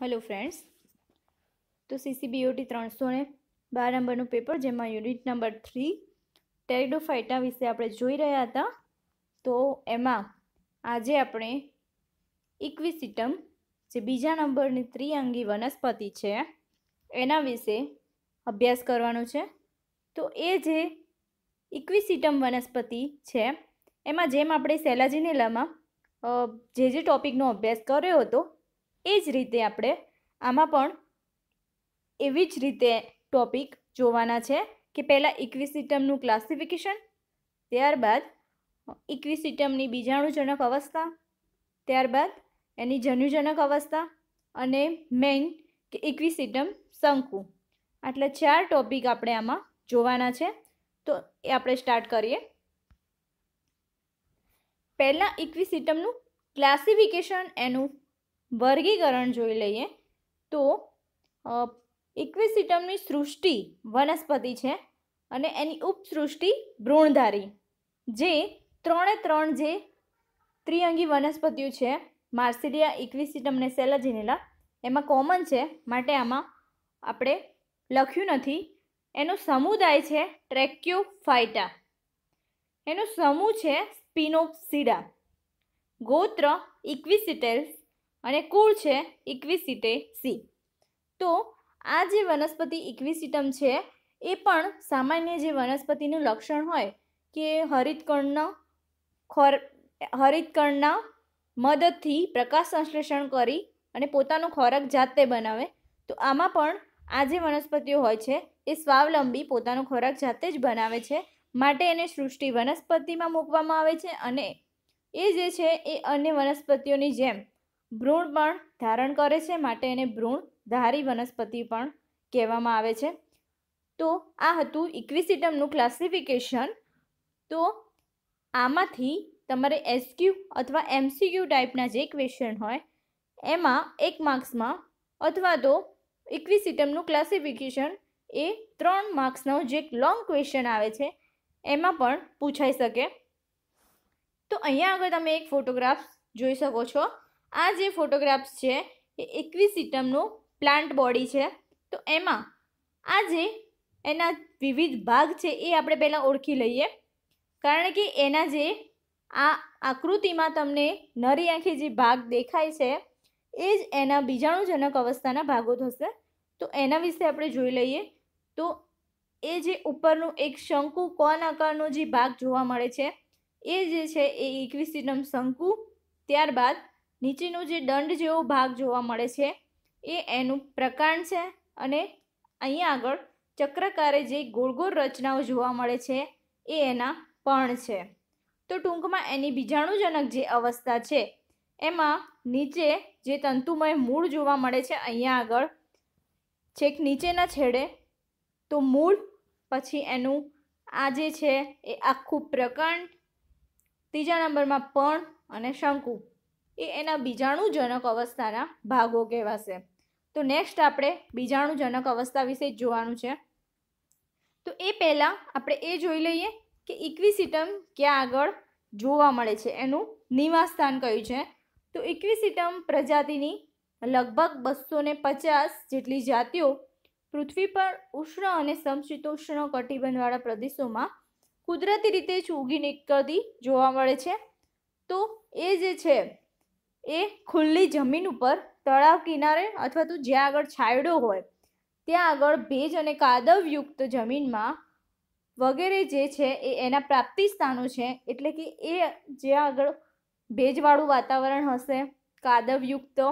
hello friends તો સીસીબીઓટી ત્રણસો ને બાર નંબરનું પેપર જેમાં યુનિટ નંબર થ્રી ટેરિડોફાઇટા વિશે આપણે જોઈ રહ્યા હતા તો એમાં આજે આપણે ઇક્વિસિટમ જે બીજા નંબરની ત્રિઅંગી વનસ્પતિ છે એના વિશે અભ્યાસ કરવાનો છે તો એ જે ઇક્વિસિટમ વનસ્પતિ છે એમાં જેમ આપણે સેલાજીનેલામાં જે જે ટોપિકનો અભ્યાસ કર્યો હતો એ જ રીતે આપણે આમાં પણ એવી જ રીતે ટોપિક જોવાના છે કે પહેલાં ઇક્વિસિટમનું ક્લાસિફિકેશન ત્યારબાદ ઇક્વિસિટમની બીજાણુજનક અવસ્થા ત્યારબાદ એની જન્યુજનક અવસ્થા અને મેઇન કે ઇક્વિસિટમ શંકુ આટલા ચાર ટોપિક આપણે આમાં જોવાના છે તો એ આપણે સ્ટાર્ટ કરીએ પહેલાં ઇક્વિસિટમનું ક્લાસિફિકેશન એનું વર્ગીકરણ જોઈ લઈએ તો ઇક્વિસિટમની સૃષ્ટિ વનસ્પતિ છે અને એની ઉપસૃષ્ટિ ભ્રૂણધારી જે ત્રણે ત્રણ જે ત્રિઅંગી વનસ્પતિઓ છે માર્સિડિયા ઇક્વિસિટમ ને સેલાજિનેલા એમાં કોમન છે માટે આમાં આપણે લખ્યું નથી એનો સમુદાય છે ટ્રેક્યુફાઇટા એનો સમૂહ છે સ્પિનોપ્સિડા ગોત્ર ઇક્વિસિટેલ્સ અને કુળ છે ઇક્વિસિટે સી તો આ જે વનસ્પતિ ઇક્વિસિટમ છે એ પણ સામાન્ય જે વનસ્પતિનું લક્ષણ હોય કે હરિતકર્ણ ખોર હરિતકર્ણના મદદથી પ્રકાશ સંશ્લેષણ કરી અને પોતાનો ખોરાક જાતે બનાવે તો આમાં પણ આ જે વનસ્પતિઓ હોય છે એ સ્વાવલંબી પોતાનો ખોરાક જાતે જ બનાવે છે માટે એને સૃષ્ટિ વનસ્પતિમાં મૂકવામાં આવે છે અને એ જે છે એ અન્ય વનસ્પતિઓની જેમ ભ્રૂણ પણ ધારણ કરે છે માટે એને ભ્રૂણ ધારી વનસ્પતિ પણ કહેવામાં આવે છે તો આ હતું ઇક્વિસિટમનું ક્લાસિફિકેશન તો આમાંથી તમારે એસક્યુ અથવા એમસીક્યુ ટાઈપના જે ક્વેશ્ચન હોય એમાં એક માર્ક્સમાં અથવા તો ઇક્વિસિટમનું ક્લાસિફિકેશન એ ત્રણ માર્ક્સનો જે લોંગ ક્વેશ્ચન આવે છે એમાં પણ પૂછાઈ શકે તો અહીંયા આગળ તમે એક ફોટોગ્રાફ જોઈ શકો છો આ જે ફોટોગ્રાફ્સ છે એ એકવીસ ઇક્વિસિટમનું પ્લાન્ટ બોડી છે તો એમાં આ જે એના વિવિધ ભાગ છે એ આપણે પહેલાં ઓળખી લઈએ કારણ કે એના જે આ આકૃતિમાં તમને નરી આંખી જે ભાગ દેખાય છે એ જ એના બીજાણુજનક અવસ્થાના ભાગો થશે તો એના વિશે આપણે જોઈ લઈએ તો એ જે ઉપરનું એક શંકુ કોન આકારનો જે ભાગ જોવા મળે છે એ જે છે એ એકવીસ સિટમ શંકુ ત્યારબાદ નીચેનો જે દંડ જેવો ભાગ જોવા મળે છે એ એનું પ્રકાંડ છે અને અહીંયા આગળ ચક્રકારે જે ગોળ રચનાઓ જોવા મળે છે એ એના પણ છે તો ટૂંકમાં એની બીજાણુજનક જે અવસ્થા છે એમાં નીચે જે તંતુમય મૂળ જોવા મળે છે અહીંયા આગળ છેક નીચેના છેડે તો મૂળ પછી એનું આ જે છે એ આખું પ્રકાંડ ત્રીજા નંબરમાં પણ અને શંકુ એ એના બીજાણુજનક અવસ્થાના ભાગો કહેવાશે તો નેક્સ્ટ આપણે બીજાણુજનક અવસ્થા વિશે જોવાનું છે તો એ પહેલાં આપણે એ જોઈ લઈએ કે ઇક્વિસિટમ ક્યાં આગળ જોવા મળે છે એનું નિવાસ સ્થાન કયું છે તો ઇક્વિસિટમ પ્રજાતિની લગભગ બસો ને પચાસ જેટલી જાતિઓ પૃથ્વી પર ઉષ્ણ અને સમશીતોષ્ણ કટિબંધવાળા પ્રદેશોમાં કુદરતી રીતે જ ઉગી નીકળતી જોવા મળે છે તો એ જે છે એ ખુલ્લી જમીન ઉપર તળાવ કિનારે અથવા તો જ્યાં આગળ છાંયડો હોય ત્યાં આગળ ભેજ અને કાદવયુક્ત જમીનમાં વગેરે જે છે એ એના પ્રાપ્તિ સ્થાનો છે એટલે કે એ જ્યાં આગળ ભેજવાળું વાતાવરણ હશે કાદવયુક્ત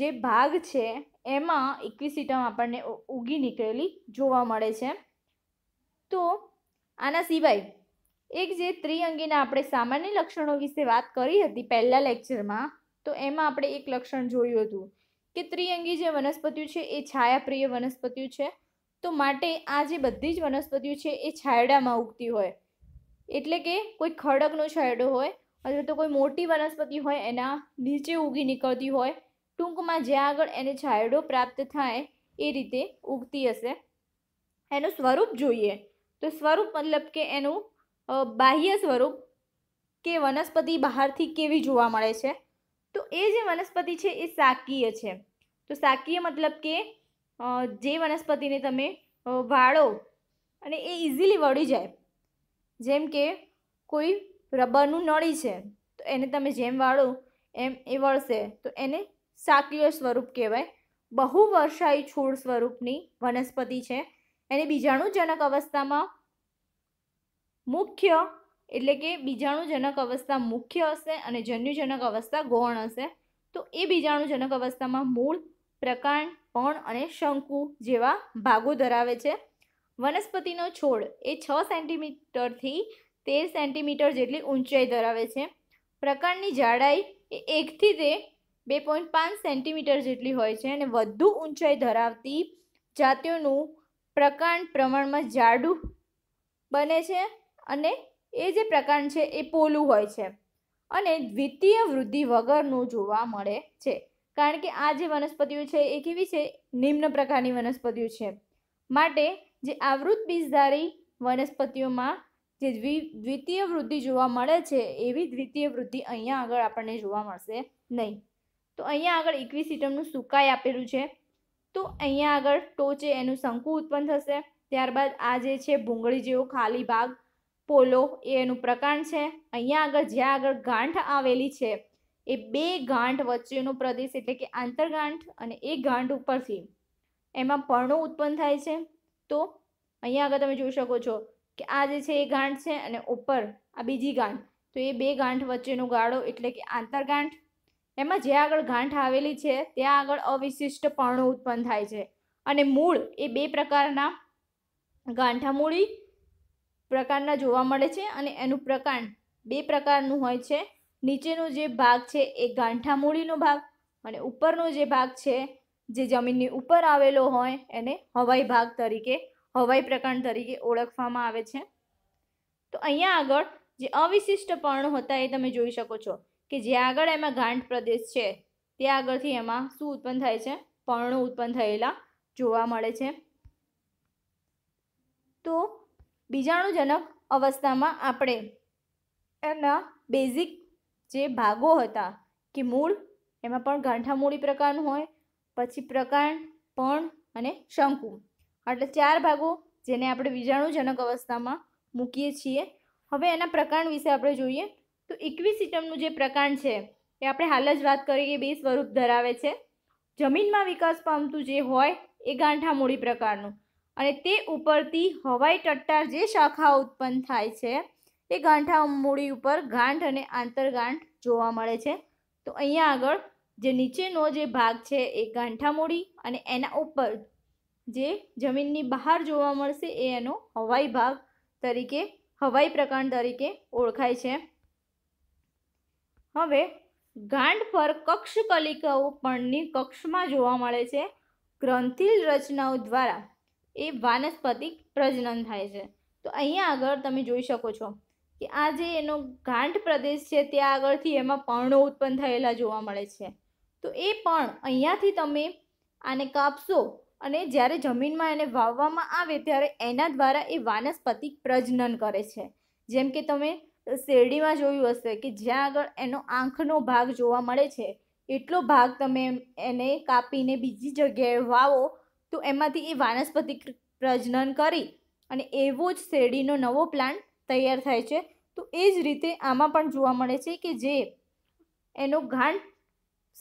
જે ભાગ છે એમાં ઇક્વિસિટમ આપણને ઉગી નીકળેલી જોવા મળે છે તો આના સિવાય એક જે ત્રિ ત્રિઅંગીના આપણે સામાન્ય લક્ષણો વિશે વાત કરી હતી પહેલાં લેક્ચરમાં તો એમાં આપણે એક લક્ષણ જોયું હતું કે ત્રિઅંગી જે વનસ્પતિઓ છે એ છાયાપ્રિય વનસ્પતિઓ છે તો માટે આ જે બધી જ વનસ્પતિઓ છે એ છાયડામાં ઉગતી હોય એટલે કે કોઈ ખડકનો છાયડો હોય અથવા તો કોઈ મોટી વનસ્પતિ હોય એના નીચે ઉગી નીકળતી હોય ટૂંકમાં જ્યાં આગળ એને છાયડો પ્રાપ્ત થાય એ રીતે ઉગતી હશે એનું સ્વરૂપ જોઈએ તો સ્વરૂપ મતલબ કે એનું બાહ્ય સ્વરૂપ કે વનસ્પતિ બહારથી કેવી જોવા મળે છે તો એ જે વનસ્પતિ છે એ શાકીય છે તો શાકીય મતલબ કે જે વનસ્પતિને તમે વાળો અને એ ઇઝીલી વળી જાય જેમ કે કોઈ રબરનું નળી છે તો એને તમે જેમ વાળો એમ એ વળશે તો એને શાકીય સ્વરૂપ કહેવાય બહુ બહુવર્ષાયી છોડ સ્વરૂપની વનસ્પતિ છે એને બીજાણુજનક અવસ્થામાં મુખ્ય એટલે કે બીજાણુજનક અવસ્થા મુખ્ય હશે અને જન્યુજનક અવસ્થા ગૌણ હશે તો એ બીજાણુજનક અવસ્થામાં મૂળ પ્રકાંડ પણ અને શંકુ જેવા ભાગો ધરાવે છે વનસ્પતિનો છોડ એ છ સેન્ટીમીટરથી તેર સેન્ટીમીટર જેટલી ઊંચાઈ ધરાવે છે પ્રકાંડની જાડાઈ એ એકથી તે બે પોઈન્ટ પાંચ સેન્ટીમીટર જેટલી હોય છે અને વધુ ઊંચાઈ ધરાવતી જાતિઓનું પ્રકાંડ પ્રમાણમાં જાડું બને છે અને એ જે પ્રકાંડ છે એ પોલું હોય છે અને દ્વિતીય વૃદ્ધિ વગરનું જોવા મળે છે કારણ કે આ જે વનસ્પતિઓ છે એ કેવી છે નિમ્ન પ્રકારની વનસ્પતિઓ છે માટે જે આવૃત બીજધારી વનસ્પતિઓમાં જે દ્વિતીય વૃદ્ધિ જોવા મળે છે એવી દ્વિતીય વૃદ્ધિ અહીંયા આગળ આપણને જોવા મળશે નહીં તો અહીંયા આગળ એકવીસ સીટમનું સુકાઈ આપેલું છે તો અહીંયા આગળ ટોચે એનું શંકુ ઉત્પન્ન થશે ત્યારબાદ આ જે છે ભૂંગળી જેવો ખાલી ભાગ પોલો એ એનું પ્રકાંડ છે અહીંયા આગળ જ્યાં આગળ ગાંઠ આવેલી છે એ બે ગાંઠ વચ્ચેનો પ્રદેશ એટલે કે આંતરગાંઠ અને એ ગાંઠ ઉપરથી એમાં પર્ણો ઉત્પન્ન થાય છે તો અહીંયા આગળ તમે જોઈ શકો છો કે આ જે છે એ ગાંઠ છે અને ઉપર આ બીજી ગાંઠ તો એ બે ગાંઠ વચ્ચેનો ગાળો એટલે કે આંતરગાંઠ એમાં જ્યાં આગળ ગાંઠ આવેલી છે ત્યાં આગળ અવિશિષ્ટ પર્ણો ઉત્પન્ન થાય છે અને મૂળ એ બે પ્રકારના ગાંઠા મૂળી પ્રકારના જોવા મળે છે અને એનું પ્રકાંડ બે પ્રકારનું હોય છે નીચેનો જે ભાગ છે એ ગાંઠા મૂળીનો ભાગ અને ઉપરનો જે ભાગ છે જે જમીનની ઉપર આવેલો હોય એને હવાઈ ભાગ તરીકે હવાઈ પ્રકાંડ તરીકે ઓળખવામાં આવે છે તો અહીંયા આગળ જે અવિશિષ્ટ પર્ણ હતા એ તમે જોઈ શકો છો કે જે આગળ એમાં ગાંઠ પ્રદેશ છે તે આગળથી એમાં શું ઉત્પન્ન થાય છે પર્ણો ઉત્પન્ન થયેલા જોવા મળે છે તો બીજાણુજનક અવસ્થામાં આપણે એના બેઝિક જે ભાગો હતા કે મૂળ એમાં પણ ગાંઠામૂળી પ્રકારનું હોય પછી પ્રકાંડ પણ અને શંકુ એટલે ચાર ભાગો જેને આપણે બીજાણુજનક અવસ્થામાં મૂકીએ છીએ હવે એના પ્રકાંડ વિશે આપણે જોઈએ તો ઇક્વિસિટમનું જે પ્રકાંડ છે એ આપણે હાલ જ વાત કરી કે બે સ્વરૂપ ધરાવે છે જમીનમાં વિકાસ પામતું જે હોય એ ગાંઠામૂળી પ્રકારનું અને તે ઉપરથી હવાઈ ટટ્ટાર જે શાખા ઉત્પન્ન થાય છે તે ગાંઠા મૂડી ઉપર ગાંઠ અને આંતરગાંઠ જોવા મળે છે તો અહીંયા આગળ જે નીચેનો જે ભાગ છે એ ગાંઠામૂડી અને એના ઉપર જે જમીનની બહાર જોવા મળશે એ એનો હવાઈ ભાગ તરીકે હવાઈ પ્રકાંડ તરીકે ઓળખાય છે હવે ગાંઠ પર કક્ષ કલિકાઓ પણની કક્ષમાં જોવા મળે છે ગ્રંથિલ રચનાઓ દ્વારા એ વાનસ્પતિક પ્રજનન થાય છે તો અહીંયા આગળ તમે જોઈ શકો છો કે આ જે એનો ગાંઠ પ્રદેશ છે ત્યાં આગળથી એમાં પર્ણો ઉત્પન્ન થયેલા જોવા મળે છે તો એ પણ અહીંયાથી તમે આને કાપશો અને જ્યારે જમીનમાં એને વાવવામાં આવે ત્યારે એના દ્વારા એ વાનસ્પતિક પ્રજનન કરે છે જેમ કે તમે શેરડીમાં જોયું હશે કે જ્યાં આગળ એનો આંખનો ભાગ જોવા મળે છે એટલો ભાગ તમે એને કાપીને બીજી જગ્યાએ વાવો તો એમાંથી એ વાનસ્પતિક પ્રજનન કરી અને એવો જ શેરડીનો નવો પ્લાન્ટ તૈયાર થાય છે તો એ જ રીતે આમાં પણ જોવા મળે છે કે જે એનો ગાંઠ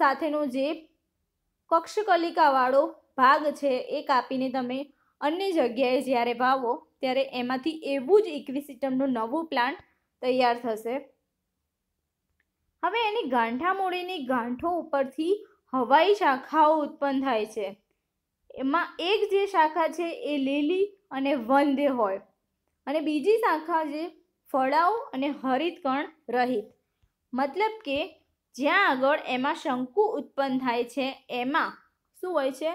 સાથેનો જે કક્ષકલિકાવાળો ભાગ છે એ કાપીને તમે અન્ય જગ્યાએ જ્યારે વાવો ત્યારે એમાંથી એવું જ ઇક્વિસિટમનો નવો પ્લાન્ટ તૈયાર થશે હવે એની ગાંઠા મૂળીની ગાંઠો ઉપરથી હવાઈ શાખાઓ ઉત્પન્ન થાય છે એમાં એક જે શાખા છે એ લીલી અને વંદે હોય અને બીજી શાખા જે ફળાઓ અને હરિતકણ રહિત મતલબ કે જ્યાં આગળ એમાં શંકુ ઉત્પન્ન થાય છે એમાં શું હોય છે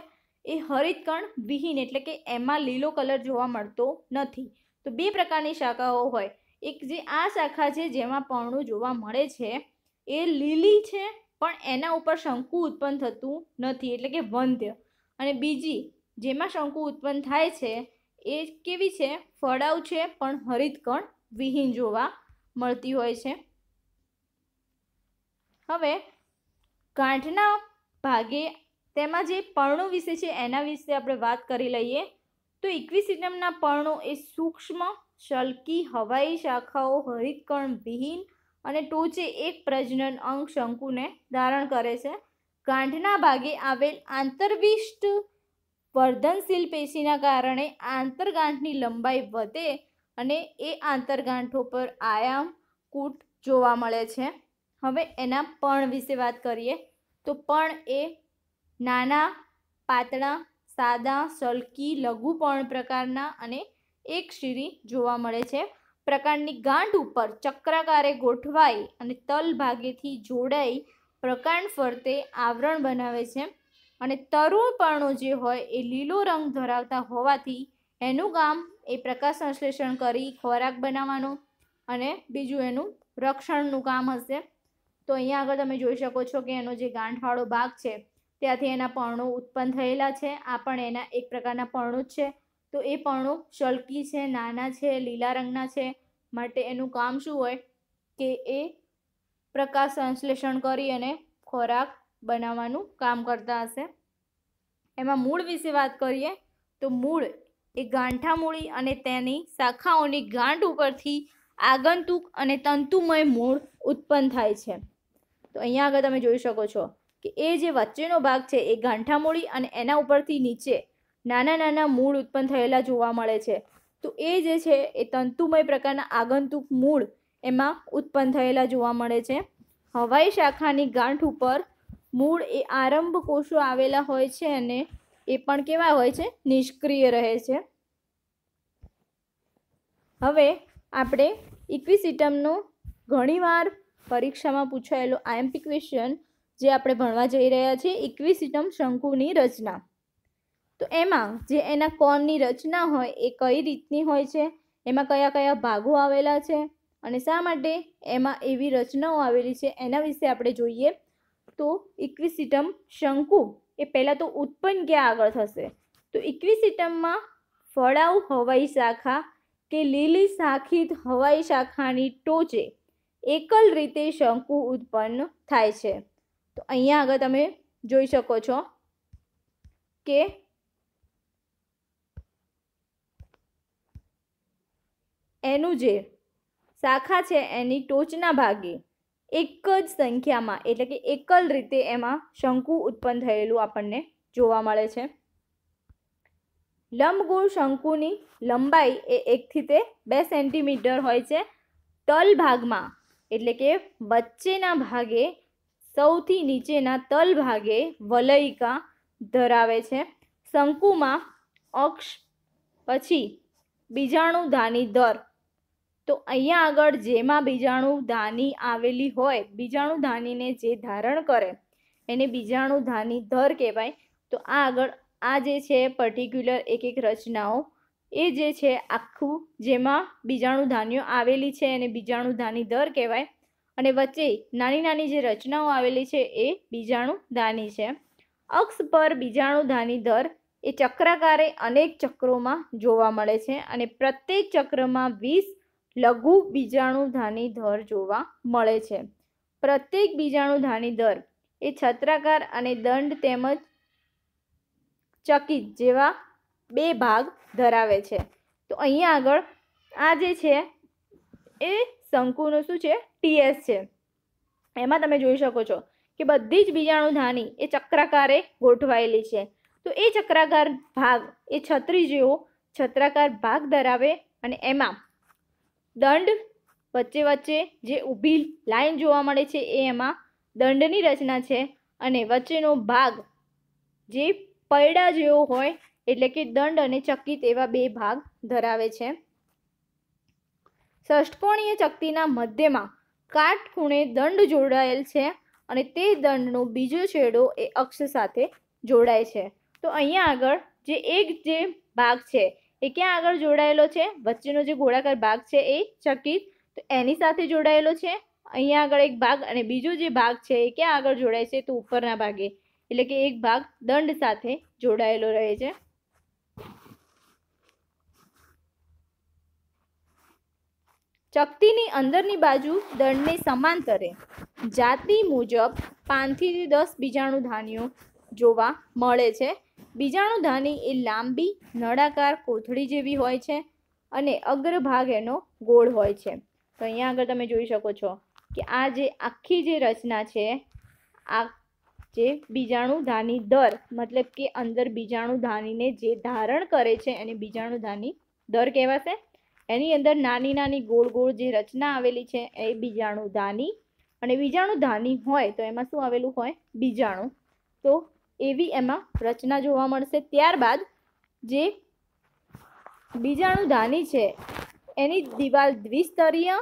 એ હરિતકણ વિહીન એટલે કે એમાં લીલો કલર જોવા મળતો નથી તો બે પ્રકારની શાખાઓ હોય એક જે આ શાખા છે જેમાં પર્ણું જોવા મળે છે એ લીલી છે પણ એના ઉપર શંકુ ઉત્પન્ન થતું નથી એટલે કે વંધ્ય અને બીજી જેમાં શંકુ ઉત્પન્ન થાય છે એ કેવી છે ફળાવ છે પણ હરિતકણ વિહીન જોવા મળતી હોય છે હવે ગાંઠના ભાગે તેમાં જે પર્ણો વિશે છે એના વિશે આપણે વાત કરી લઈએ તો ઇક્વિસિટમના પર્ણો એ સૂક્ષ્મ શલકી હવાઈ શાખાઓ હરિતકણ વિહીન અને ટોચે એક પ્રજનન અંગ શંકુને ધારણ કરે છે ગાંઠના ભાગે આવેલ આંતરવિષ્ટ વર્ધનશીલ પેશીના કારણે આંતરગાંઠની લંબાઈ વધે અને એ આંતરગાંઠો પર આયામ કૂટ જોવા મળે છે હવે એના પણ વિશે વાત કરીએ તો પણ એ નાના પાતળા સાદા સલકી લઘુ પ્રકારના અને એક શીરી જોવા મળે છે પ્રકારની ગાંઠ ઉપર ચક્રાકારે ગોઠવાઈ અને તલ ભાગેથી જોડાઈ પ્રકાંડ ફરતે આવરણ બનાવે છે અને તરુણપર્ણો જે હોય એ લીલો રંગ ધરાવતા હોવાથી એનું કામ એ પ્રકાશ સંશ્લેષણ કરી ખોરાક બનાવવાનું અને બીજું એનું રક્ષણનું કામ હશે તો અહીંયા આગળ તમે જોઈ શકો છો કે એનો જે ગાંઠવાળો ભાગ છે ત્યાંથી એના પર્ણો ઉત્પન્ન થયેલા છે આ પણ એના એક પ્રકારના પર્ણો જ છે તો એ પર્ણો શલકી છે નાના છે લીલા રંગના છે માટે એનું કામ શું હોય કે એ પ્રકાશ સંશ્લેષણ કરી અને ખોરાક બનાવવાનું કામ કરતા હશે એમાં મૂળ વિશે વાત કરીએ તો મૂળ એ ગાંઠા મૂળી અને તેની શાખાઓની ગાંઠ ઉપરથી આગંતુક અને તંતુમય મૂળ ઉત્પન્ન થાય છે તો અહીંયા આગળ તમે જોઈ શકો છો કે એ જે વચ્ચેનો ભાગ છે એ ગાંઠા મૂળી અને એના ઉપરથી નીચે નાના નાના મૂળ ઉત્પન્ન થયેલા જોવા મળે છે તો એ જે છે એ તંતુમય પ્રકારના આગંતુક મૂળ એમાં ઉત્પન્ન થયેલા જોવા મળે છે હવાઈ શાખાની ગાંઠ ઉપર મૂળ એ આરંભ કોષો આવેલા હોય છે અને એ પણ કેવા હોય છે નિષ્ક્રિય રહે છે હવે આપણે ઇક્વિસિટમનો ઘણીવાર પરીક્ષામાં પૂછાયેલો આઈએમપી ક્વેશ્ચન જે આપણે ભણવા જઈ રહ્યા છીએ ઇક્વિસિટમ શંકુની રચના તો એમાં જે એના કોનની રચના હોય એ કઈ રીતની હોય છે એમાં કયા કયા ભાગો આવેલા છે અને શા માટે એમાં એવી રચનાઓ આવેલી છે એના વિશે આપણે જોઈએ તો ઇક્વિસિટમ શંકુ એ પહેલાં તો ઉત્પન્ન ક્યાં આગળ થશે તો ઇક્વિસિટમમાં ફળાઉ હવાઈ શાખા કે લીલી શાખિત હવાઈ શાખાની ટોચે એકલ રીતે શંકુ ઉત્પન્ન થાય છે તો અહીંયા આગળ તમે જોઈ શકો છો કે એનું જે શાખા છે એની ટોચના ભાગે એક જ સંખ્યામાં એટલે કે એકલ રીતે એમાં શંકુ ઉત્પન્ન થયેલું આપણને જોવા મળે છે લંબગુણ શંકુની લંબાઈ એ એકથી તે બે સેન્ટીમીટર હોય છે તલ ભાગમાં એટલે કે વચ્ચેના ભાગે સૌથી નીચેના તલ ભાગે વલયિકા ધરાવે છે શંકુમાં અક્ષ પછી બીજાણુધાની દર તો અહીંયા આગળ જેમાં બીજાણુ ધાની આવેલી હોય બીજાણુ ધાનીને જે ધારણ કરે એને બીજાણુ ધાની ધર કહેવાય તો આ આગળ આ જે છે પર્ટિક્યુલર એક એક રચનાઓ એ જે છે આખું જેમાં બીજાણુ ધાન્યો આવેલી છે એને બીજાણુ ધાની ધર કહેવાય અને વચ્ચે નાની નાની જે રચનાઓ આવેલી છે એ બીજાણુ ધાની છે અક્ષ પર બીજાણુ ધાની ધર એ ચક્રાકારે અનેક ચક્રોમાં જોવા મળે છે અને પ્રત્યેક ચક્રમાં વીસ લઘુ બીજાણુધાની દર જોવા મળે છે પ્રત્યેક બીજાણુધાની દર એ છત્રાકાર અને દંડ તેમજ ચકિત જેવા બે ભાગ ધરાવે છે તો અહીંયા આગળ આ જે છે એ શંકુનું શું છે ટીએસ છે એમાં તમે જોઈ શકો છો કે બધી જ બીજાણુધાની એ ચક્રાકારે ગોઠવાયેલી છે તો એ ચક્રાકાર ભાગ એ છત્રી જેવો છત્રાકાર ભાગ ધરાવે અને એમાં દંડ વચ્ચે વચ્ચે જે ઊભી લાઈન જોવા મળે છે એ એમાં દંડની રચના છે અને વચ્ચેનો ભાગ જે પૈડા જેવો હોય એટલે કે દંડ અને ચક્કી તેવા બે ભાગ ધરાવે છે ષષ્ટકોણીય ચકતીના મધ્યમાં કાટખૂણે દંડ જોડાયેલ છે અને તે દંડનો બીજો છેડો એ અક્ષ સાથે જોડાય છે તો અહીંયા આગળ જે એક જે ભાગ છે એ ક્યાં આગળ જોડાયેલો છે વચ્ચેનો જે ગોળાકાર ભાગ છે એ ચકિત તો એની સાથે જોડાયેલો છે અહીંયા આગળ એક ભાગ અને બીજો જે ભાગ છે એ ક્યાં આગળ જોડાય છે તો ઉપરના ભાગે એટલે કે એક ભાગ દંડ સાથે જોડાયેલો રહે છે ચકતીની અંદરની બાજુ દંડને સમાંતરે જાતિ મુજબ પાંચથી દસ બીજાણું ધાન્યો જોવા મળે છે બીજાણું ધાની એ લાંબી નળાકાર કોથળી જેવી હોય છે અને અગ્રભાગ એનો ગોળ હોય છે તો અહીંયા આગળ તમે જોઈ શકો છો કે આ જે આખી જે રચના છે આ જે બીજાણુધાની દર મતલબ કે અંદર બીજાણુ ધાનીને જે ધારણ કરે છે એને બીજાણુધાની દર કહેવાશે એની અંદર નાની નાની ગોળ ગોળ જે રચના આવેલી છે એ બીજાણુ ધાની અને બીજાણુધાની હોય તો એમાં શું આવેલું હોય બીજાણુ તો એવી એમાં રચના જોવા મળશે ત્યારબાદ જે બીજાણુધાની છે એની દિવાલ દ્વિસ્તરીય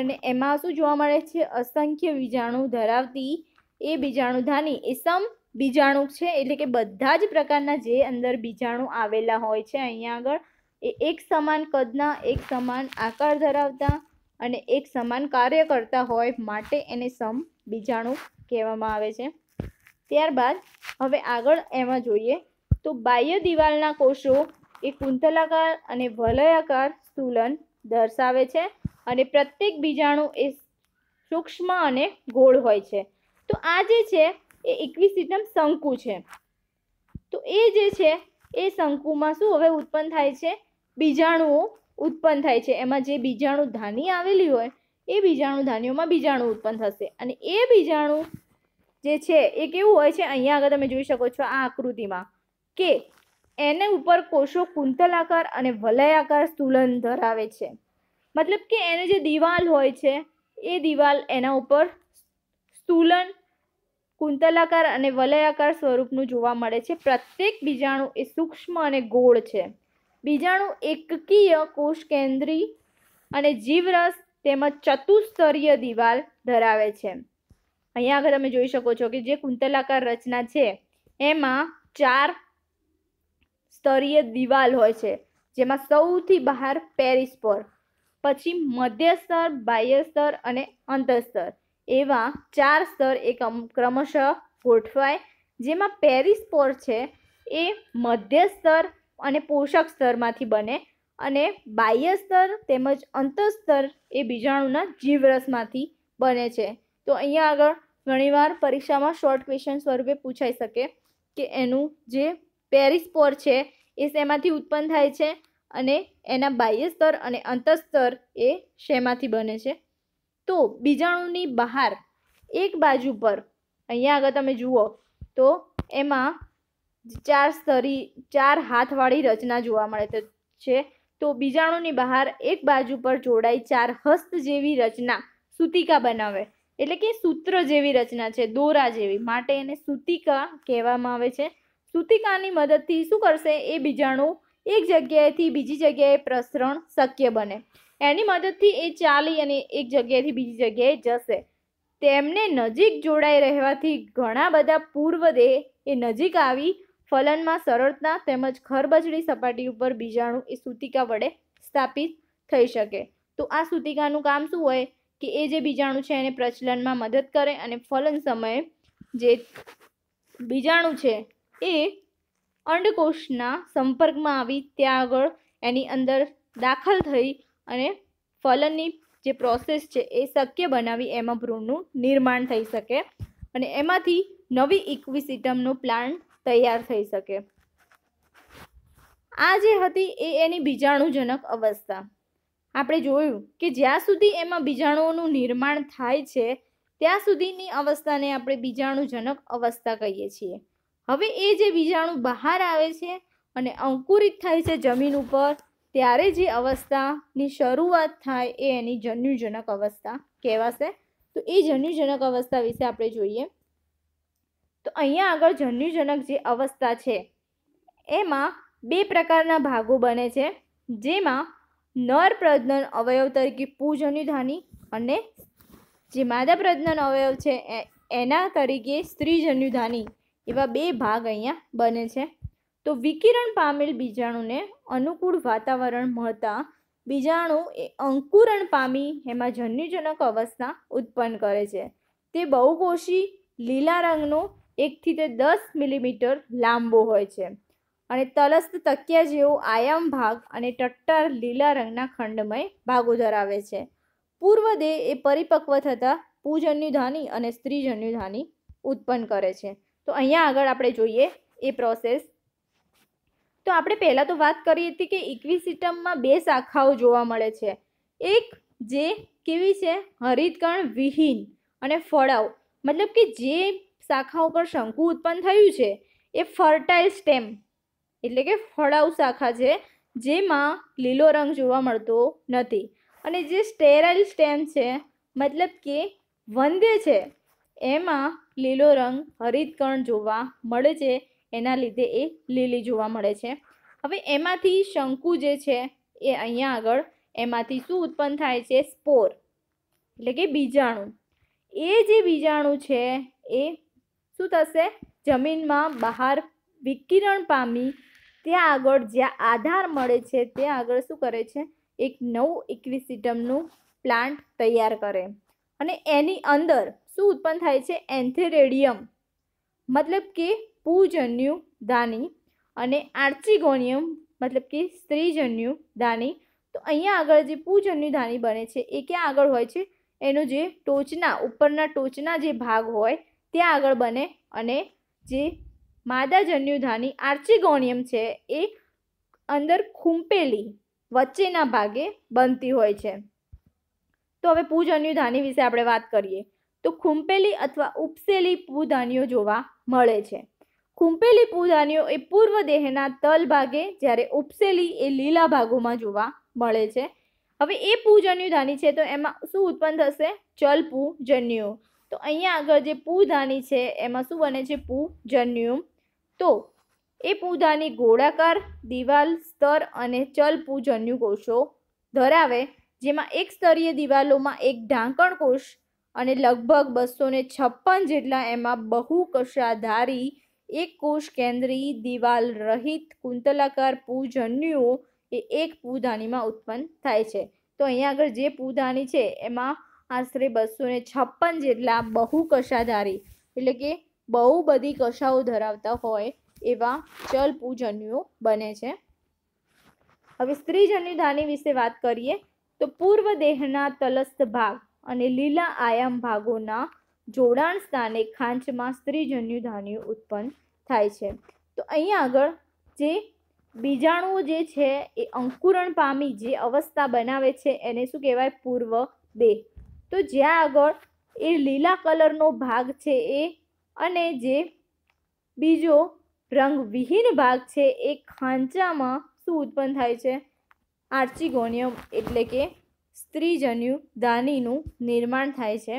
અને એમાં શું જોવા મળે છે અસંખ્ય બીજાણુ ધરાવતી એ બીજાણુધાની એ સમ બીજાણુ છે એટલે કે બધા જ પ્રકારના જે અંદર બીજાણુ આવેલા હોય છે અહીંયા આગળ એ એક સમાન કદના એક સમાન આકાર ધરાવતા અને એક સમાન કાર્ય કરતા હોય માટે એને સમ બીજાણુ કહેવામાં આવે છે ત્યારબાદ હવે આગળ એમાં જોઈએ તો બાહ્ય દિવાલના કોષો એ કુંતલાકાર અને વલયાકાર સ્થૂલન દર્શાવે છે અને પ્રત્યેક બીજાણુ એ સૂક્ષ્મ અને ગોળ હોય છે તો આ જે છે એ ઇક્વિસિટમ શંકુ છે તો એ જે છે એ શંકુમાં શું હવે ઉત્પન્ન થાય છે બીજાણુઓ ઉત્પન્ન થાય છે એમાં જે બીજાણુ ધાની આવેલી હોય એ બીજાણુ ધાન્યોમાં બીજાણુ ઉત્પન્ન થશે અને એ બીજાણુ જે છે એ કેવું હોય છે અહીંયા આગળ તમે જોઈ શકો છો આ આકૃતિમાં કે એને ઉપર કોષો કુંતલાકાર અને વલયાકાર સ્તુલન ધરાવે છે મતલબ કે એને જે દિવાલ હોય છે એ દિવાલ એના ઉપર સ્તુલન કુંતલાકાર અને વલયાકાર સ્વરૂપનું જોવા મળે છે પ્રત્યેક બીજાણુ એ સૂક્ષ્મ અને ગોળ છે બીજાણુ એકકીય કોષ કેન્દ્રી અને જીવરસ તેમજ ચતુસ્તરીય દિવાલ ધરાવે છે અહીંયા આગળ તમે જોઈ શકો છો કે જે કુંતલાકાર રચના છે એમાં ચાર સ્તરીય દિવાલ હોય છે જેમાં સૌથી બહાર પેરિસ્પોર પછી મધ્ય સ્તર બાહ્ય સ્તર અને અંતસ્તર એવા ચાર સ્તર એક ક્રમશઃ ગોઠવાય જેમાં પેરિસ્પોર છે એ મધ્ય સ્તર અને પોષક સ્તરમાંથી બને અને બાહ્ય સ્તર તેમજ અંતસ્તર એ બીજાણુના જીવરસમાંથી બને છે તો અહીંયા આગળ ઘણીવાર પરીક્ષામાં શોર્ટ ક્વેશ્ચન સ્વરૂપે પૂછાઈ શકે કે એનું જે પેરિસ્પોર છે એ શેમાંથી ઉત્પન્ન થાય છે અને એના બાહ્ય સ્તર અને અંતસ્તર એ શેમાંથી બને છે તો બીજાણુની બહાર એક બાજુ પર અહીંયા આગળ તમે જુઓ તો એમાં ચાર સ્તરી ચાર હાથવાળી રચના જોવા મળે છે તો બીજાણુની બહાર એક બાજુ પર જોડાઈ ચાર હસ્ત જેવી રચના સુતિકા બનાવે એટલે કે સૂત્ર જેવી રચના છે દોરા જેવી માટે એને સૂતિકા કહેવામાં આવે છે સૂતિકાની મદદથી શું કરશે એ બીજાણુ એક જગ્યાએથી બીજી જગ્યાએ પ્રસરણ શક્ય બને એની મદદથી એ ચાલી અને એક જગ્યાએથી બીજી જગ્યાએ જશે તેમને નજીક જોડાઈ રહેવાથી ઘણા બધા પૂર્વદેહ એ નજીક આવી ફલનમાં સરળતા તેમજ ખરબચડી સપાટી ઉપર બીજાણુ એ સૂતિકા વડે સ્થાપિત થઈ શકે તો આ સૂતિકાનું કામ શું હોય કે એ જે બીજાણુ છે એને પ્રચલનમાં મદદ કરે અને ફલન સમયે જે બીજાણુ છે એ અંડકોષના સંપર્કમાં આવી ત્યાં આગળ એની અંદર દાખલ થઈ અને ફલનની જે પ્રોસેસ છે એ શક્ય બનાવી એમાં ભ્રૂણનું નિર્માણ થઈ શકે અને એમાંથી નવી ઇક્વિસિટમનો પ્લાન તૈયાર થઈ શકે આ જે હતી એ એની બીજાણુજનક અવસ્થા આપણે જોયું કે જ્યાં સુધી એમાં બીજાણુઓનું નિર્માણ થાય છે ત્યાં સુધીની અવસ્થાને આપણે બીજાણુજનક અવસ્થા કહીએ છીએ હવે એ જે બીજાણુ બહાર આવે છે અને અંકુરિત થાય છે જમીન ઉપર ત્યારે જે અવસ્થાની શરૂઆત થાય એ એની જન્યુજનક અવસ્થા કહેવાશે તો એ જન્યુજનક અવસ્થા વિશે આપણે જોઈએ તો અહીંયા આગળ જન્યુજનક જે અવસ્થા છે એમાં બે પ્રકારના ભાગો બને છે જેમાં નર પ્રજનન અવયવ તરીકે પૂજન્યુ ધાની અને જે માદા પ્રજનન અવયવ છે એના તરીકે સ્ત્રીજન્યુ ધાની એવા બે ભાગ અહીંયા બને છે તો વિકિરણ પામેલ બીજાણુને અનુકૂળ વાતાવરણ મળતા બીજાણુ એ અંકુરણ પામી એમાં જન્યુજનક અવસ્થા ઉત્પન્ન કરે છે તે બહુકોષી લીલા રંગનો એકથી તે દસ મિલીમીટર લાંબો હોય છે અને તલસ્ત તકિયા જેવો આયામ ભાગ અને ટટ્ટાર લીલા રંગના ખંડમય ભાગો ધરાવે છે પૂર્વ દેહ એ પરિપક્વ થતા પૂજન્યુ ધાની અને સ્ત્રીજન્યુ ઉત્પન્ન કરે છે તો અહીંયા આગળ આપણે જોઈએ એ પ્રોસેસ તો આપણે પહેલાં તો વાત કરી હતી કે ઇક્વિસિટમમાં બે શાખાઓ જોવા મળે છે એક જે કેવી છે હરિતકણ વિહીન અને ફળાવ મતલબ કે જે શાખાઓ પર શંકુ ઉત્પન્ન થયું છે એ ફર્ટાઇલ સ્ટેમ એટલે કે ફળાઉ શાખા છે જેમાં લીલો રંગ જોવા મળતો નથી અને જે સ્ટેરાઇલ સ્ટેમ છે મતલબ કે વંદે છે એમાં લીલો રંગ હરિતકણ જોવા મળે છે એના લીધે એ લીલી જોવા મળે છે હવે એમાંથી શંકુ જે છે એ અહીંયા આગળ એમાંથી શું ઉત્પન્ન થાય છે સ્પોર એટલે કે બીજાણુ એ જે બીજાણુ છે એ શું થશે જમીનમાં બહાર વિકિરણ પામી ત્યાં આગળ જ્યાં આધાર મળે છે ત્યાં આગળ શું કરે છે એક નવું ઇક્વિસિટમનું પ્લાન્ટ તૈયાર કરે અને એની અંદર શું ઉત્પન્ન થાય છે એન્થેરેડિયમ મતલબ કે પૂજન્યુ દાની અને આર્ચિગોનિયમ મતલબ કે સ્ત્રીજન્યુ દાની તો અહીંયા આગળ જે પૂજન્યુ દાની બને છે એ ક્યાં આગળ હોય છે એનું જે ટોચના ઉપરના ટોચના જે ભાગ હોય ત્યાં આગળ બને અને જે માદા જન્યુધાની આર્ચિગોનિયમ છે એ અંદર ખૂંપેલી વચ્ચેના ભાગે બનતી હોય છે તો હવે પૂજન્યુધાની વિશે આપણે વાત કરીએ તો ખૂંપેલી અથવા ઉપસેલી પૂધાનીઓ જોવા મળે છે ખૂંપેલી પૂધાનીઓ એ પૂર્વ દેહના તલ ભાગે જ્યારે ઉપસેલી એ લીલા ભાગોમાં જોવા મળે છે હવે એ પૂજન્યુધાની છે તો એમાં શું ઉત્પન્ન થશે ચલ પૂજન્યુ તો અહીંયા આગળ જે પૂધાની છે એમાં શું બને છે પૂજન્યુમ તો એ પૂજાની ગોળાકાર દિવાલ સ્તર અને ચલ પૂજન્યુ કોષો ધરાવે જેમાં એક સ્તરીય દિવાલોમાં એક ઢાંકણ કોષ અને લગભગ બસો ને છપ્પન જેટલા એમાં બહુકશાધારી એક કોષ કેન્દ્રી દિવાલ રહિત કુંતલાકાર પૂજન્યુઓ એ એક પૂધાનીમાં ઉત્પન્ન થાય છે તો અહીંયા આગળ જે પૂધાની છે એમાં આશરે બસો ને છપ્પન જેટલા બહુ કશાધારી એટલે કે બહુ બધી કશાઓ ધરાવતા હોય એવા ચલ પૂજન્યો બને છે હવે સ્ત્રીજન્યુ ધાની વિશે વાત કરીએ તો પૂર્વ દેહના તલસ્થ ભાગ અને લીલા આયામ ભાગોના જોડાણ સ્થાને ખાંચમાં સ્ત્રીજન્યુ ધાન્યું ઉત્પન્ન થાય છે તો અહીં આગળ જે બીજાણુઓ જે છે એ અંકુરણ પામી જે અવસ્થા બનાવે છે એને શું કહેવાય પૂર્વ દેહ તો જ્યાં આગળ એ લીલા કલરનો ભાગ છે એ અને જે બીજો રંગવિહીન ભાગ છે એ ખાંચામાં શું ઉત્પન્ન થાય છે આર્ચિગોનિયમ એટલે કે સ્ત્રીજન્યુ દાનીનું નિર્માણ થાય છે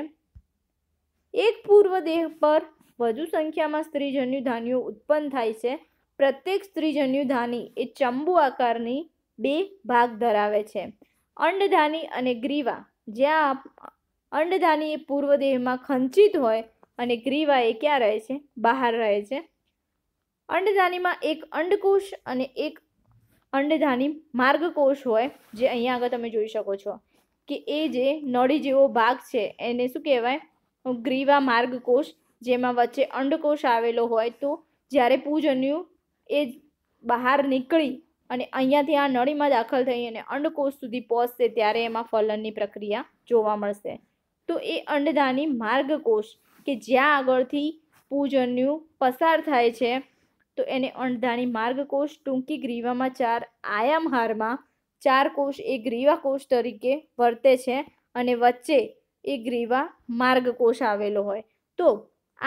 એક પૂર્વ દેહ પર વધુ સંખ્યામાં સ્ત્રીજન્યુ ધાનીઓ ઉત્પન્ન થાય છે પ્રત્યેક સ્ત્રીજન્યુ ધાની એ ચંબુ આકારની બે ભાગ ધરાવે છે અંડધાની અને ગ્રીવા જ્યાં અંડધાની એ પૂર્વ દેહમાં ખંચિત હોય અને ગ્રીવા એ ક્યાં રહે છે બહાર રહે છે અંડધાનીમાં એક અંડકોષ અને એક અંડધાની માર્ગકોષ હોય જે અહીંયા આગળ તમે જોઈ શકો છો કે એ જે નળી જેવો ભાગ છે એને શું કહેવાય ગ્રીવા માર્ગકોષ જેમાં વચ્ચે અંડકોષ આવેલો હોય તો જ્યારે પૂજન્યુ એ બહાર નીકળી અને અહીંયાથી આ નળીમાં દાખલ થઈ અને અંડકોષ સુધી પહોંચશે ત્યારે એમાં ફલનની પ્રક્રિયા જોવા મળશે તો એ અંડધાની માર્ગકોષ કે જ્યાં આગળથી પૂજન્યુ પસાર થાય છે તો એને અણધાણી માર્ગકોષ ટૂંકી ગ્રીવામાં ચાર આયામહારમાં ચાર કોષ એ ગ્રીવાકોષ તરીકે વર્તે છે અને વચ્ચે એ ગ્રીવા માર્ગકોષ આવેલો હોય તો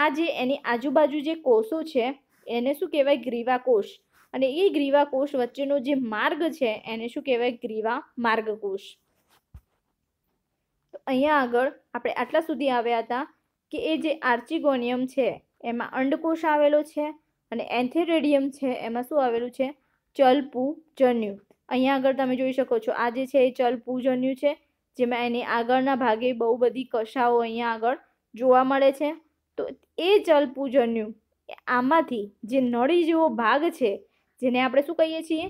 આ જે એની આજુબાજુ જે કોષો છે એને શું કહેવાય ગ્રીવાકોષ અને એ ગ્રીવાકોષ વચ્ચેનો જે માર્ગ છે એને શું કહેવાય ગ્રીવા માર્ગકોષ અહીંયા આગળ આપણે આટલા સુધી આવ્યા હતા કે એ જે આર્ચિગોનિયમ છે એમાં અંડકોષ આવેલો છે અને એન્થેરેડિયમ છે એમાં શું આવેલું છે ચલપુ જન્યુ અહીંયા આગળ તમે જોઈ શકો છો આ જે છે એ ચલપુ જન્યુ છે જેમાં એની આગળના ભાગે બહુ બધી કશાઓ અહીંયા આગળ જોવા મળે છે તો એ ચલપુ જન્યુ આમાંથી જે નળી જેવો ભાગ છે જેને આપણે શું કહીએ છીએ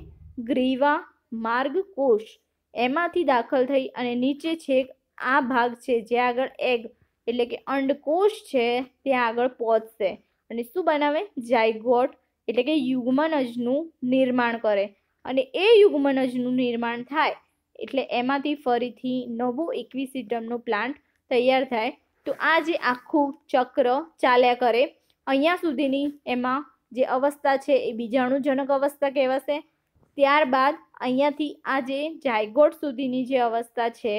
ગ્રીવા માર્ગ કોષ એમાંથી દાખલ થઈ અને નીચે છેક આ ભાગ છે જે આગળ એગ એટલે કે અંડકોષ છે ત્યાં આગળ પહોંચશે અને શું બનાવે જાયગોટ એટલે કે યુગ્મનજનું નિર્માણ કરે અને એ યુગ્મનજનું નિર્માણ થાય એટલે એમાંથી ફરીથી નવો ઇક્વિસિટમનો પ્લાન્ટ તૈયાર થાય તો આ જે આખું ચક્ર ચાલ્યા કરે અહીંયા સુધીની એમાં જે અવસ્થા છે એ બીજાણુજનક અવસ્થા કહેવાશે ત્યારબાદ અહીંયાથી આ જે જાયગોટ સુધીની જે અવસ્થા છે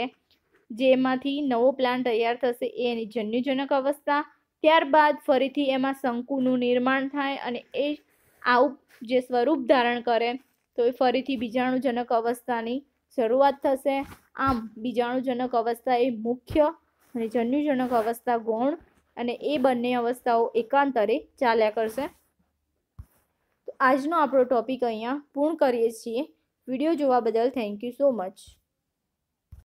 જેમાંથી નવો પ્લાન તૈયાર થશે એ એની જન્યુજનક અવસ્થા ત્યારબાદ ફરીથી એમાં શંકુનું નિર્માણ થાય અને એ આવું જે સ્વરૂપ ધારણ કરે તો એ ફરીથી બીજાણુજનક અવસ્થાની શરૂઆત થશે આમ બીજાણુજનક અવસ્થા એ મુખ્ય અને જન્યુજનક અવસ્થા ગૌણ અને એ બંને અવસ્થાઓ એકાંતરે ચાલ્યા કરશે તો આજનો આપણો ટોપિક અહીંયા પૂર્ણ કરીએ છીએ વિડીયો જોવા બદલ થેન્ક યુ સો મચ